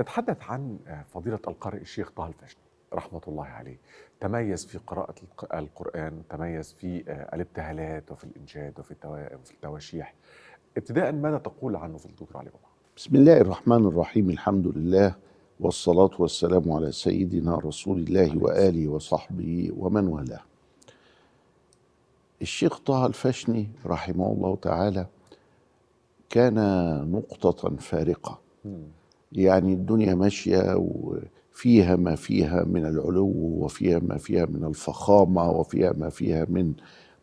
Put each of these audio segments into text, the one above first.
نتحدث عن آه، فضيلة القارئ الشيخ طه الفشني رحمة الله عليه تميز في قراءة القرآن تميز في آه، الابتهالات وفي الإنشاد وفي وفي التواشيح ابتداء ماذا تقول عنه في الدكتور علي بابا بسم الله الرحمن الرحيم الحمد لله والصلاة والسلام على سيدنا رسول الله وآله وصحبه ومن والاه الشيخ طه الفشني رحمه الله تعالى كان نقطة فارقة يعني الدنيا ماشية وفيها ما فيها من العلو وفيها ما فيها من الفخامة وفيها ما فيها من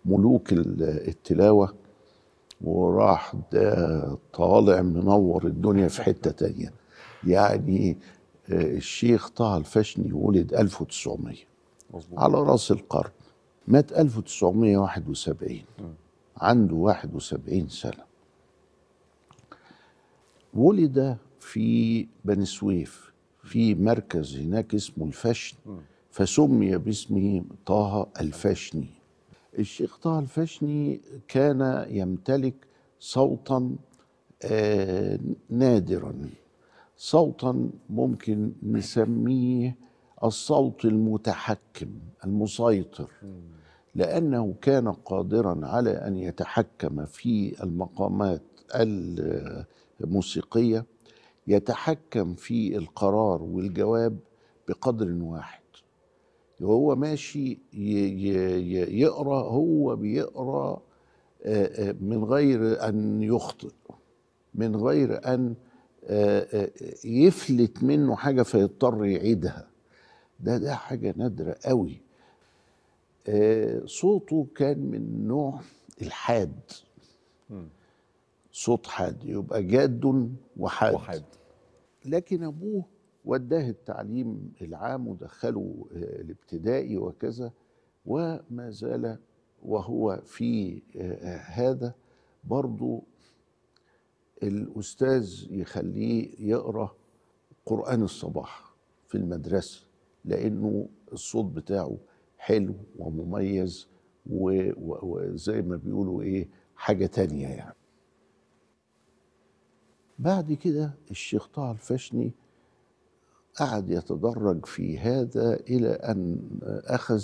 ملوك التلاوة وراح ده طالع منور الدنيا في حتة تانية يعني آه، الشيخ طه الفشني ولد 1900 مظبوط. على رأس القرن مات 1971 عنده 71 سنة ولد في بني سويف في مركز هناك اسمه الفشن فسمي باسمه طه الفشني الشيخ طه الفشني كان يمتلك صوتا آه نادرا صوتا ممكن نسميه الصوت المتحكم المسيطر لانه كان قادرا على ان يتحكم في المقامات الموسيقيه يتحكم في القرار والجواب بقدر واحد وهو ماشي يقرا هو بيقرا من غير ان يخطئ من غير ان يفلت منه حاجه فيضطر يعيدها ده ده حاجه نادره قوي صوته كان من نوع الحاد صوت حاد يبقى جاد وحاد, وحاد. لكن أبوه وداه التعليم العام ودخله آه، الابتدائي وكذا وما زال وهو في آه، آه، هذا برضو الأستاذ يخليه يقرأ قرآن الصباح في المدرسة لأنه الصوت بتاعه حلو ومميز وزي ما بيقولوا إيه حاجة تانية يعني بعد كده الشيخ طه الفشني قعد يتدرج في هذا إلى أن أخذ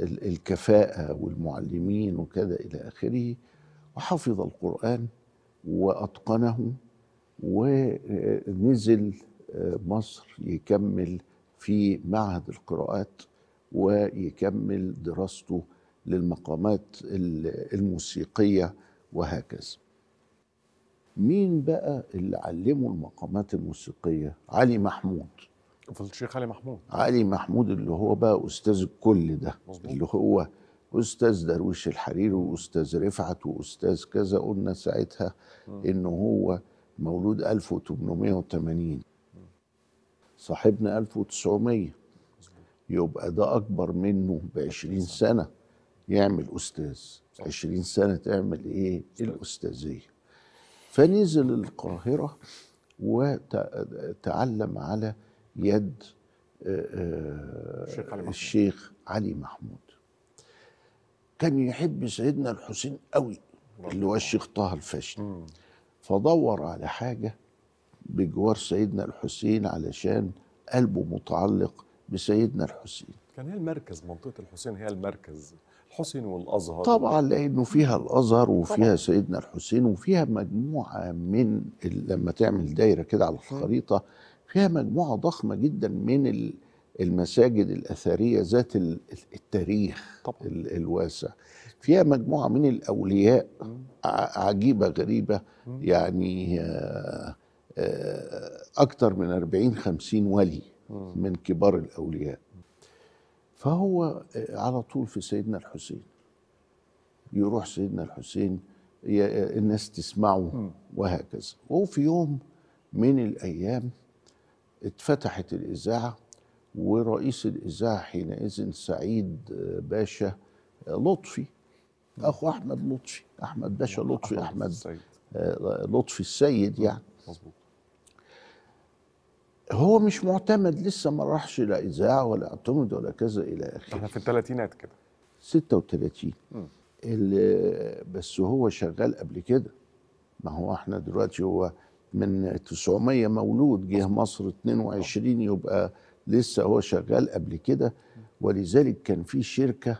الكفاءة والمعلمين وكذا إلى آخره وحفظ القرآن وأتقنه ونزل آه، مصر يكمل في معهد القراءات ويكمل دراسته للمقامات الموسيقية وهكذا مين بقى اللي علمه المقامات الموسيقيه علي محمود فضل الشيخ علي محمود علي محمود اللي هو بقى استاذ الكل ده مزبوط. اللي هو استاذ درويش الحريري واستاذ رفعت واستاذ كذا قلنا ساعتها ان هو مولود 1880 صاحبنا 1900 يبقى ده اكبر منه ب 20 سنه يعمل استاذ 20 سنه تعمل ايه الاستاذيه فنزل القاهرة وتعلم على يد آه، الشيخ علي محمود كان يحب سيدنا الحسين قوي اللي هو الشيخ طه الفاشل فدور على حاجة بجوار سيدنا الحسين علشان قلبه متعلق بسيدنا الحسين كان هي المركز منطقه الحسين هي المركز الحسين والازهر طبعا لانه فيها الازهر وفيها طبعا. سيدنا الحسين وفيها مجموعه من لما تعمل دايره كده على الخريطه فيها مجموعه ضخمه جدا من المساجد الاثريه ذات التاريخ طبعا. الواسع فيها مجموعه من الاولياء عجيبه غريبه يعني آه، آه، اكثر من 40 50 ولي من كبار الأولياء فهو آه، على طول في سيدنا الحسين يروح سيدنا الحسين آه، الناس تسمعه وهكذا وفي يوم من الأيام اتفتحت الإذاعة ورئيس الإذاعة حينئذ سعيد آه، باشا لطفي أخو أحمد لطفي أحمد باشا لطفي أحمد, لطفي السيد يعني مظبوط هو مش معتمد لسه ما راحش لا اذاعه ولا اعتمد ولا كذا الى اخره احنا في الثلاثينات كده 36 اللي بس هو شغال قبل كده ما هو احنا دلوقتي هو من 900 مولود جه مصر 22 يبقى لسه هو شغال قبل كده ولذلك كان في شركه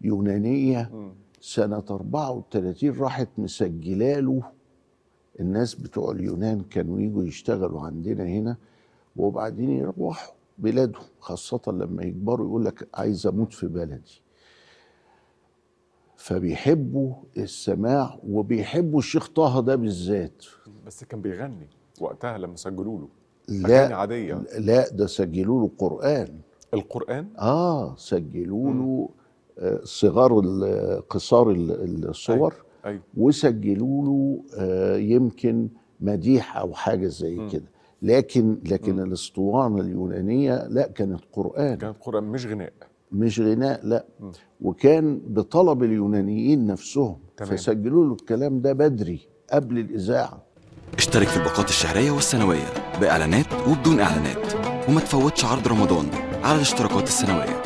يونانيه سنه 34 راحت مسجله له الناس بتوع اليونان كانوا يجوا يشتغلوا عندنا هنا وبعدين يروحوا بلاده خاصة لما يكبروا يقول لك عايز أموت في بلدي فبيحبوا السماع وبيحبوا الشيخ طه ده بالذات بس كان بيغني وقتها لما سجلوا له لا عادية لا ده سجلوا له قرآن القرآن؟ اه سجلوا له آه، صغار قصار الصور أيوة. أيوة. وسجلوا له آه، يمكن مديح او حاجه زي كده لكن لكن م. الاسطوانه اليونانيه لا كانت قران كانت قران مش غناء مش غناء لا م. وكان بطلب اليونانيين نفسهم تمام. فسجلوا له الكلام ده بدري قبل الاذاعه اشترك في الباقات الشهريه والسنويه باعلانات وبدون اعلانات وما تفوتش عرض رمضان على الاشتراكات السنويه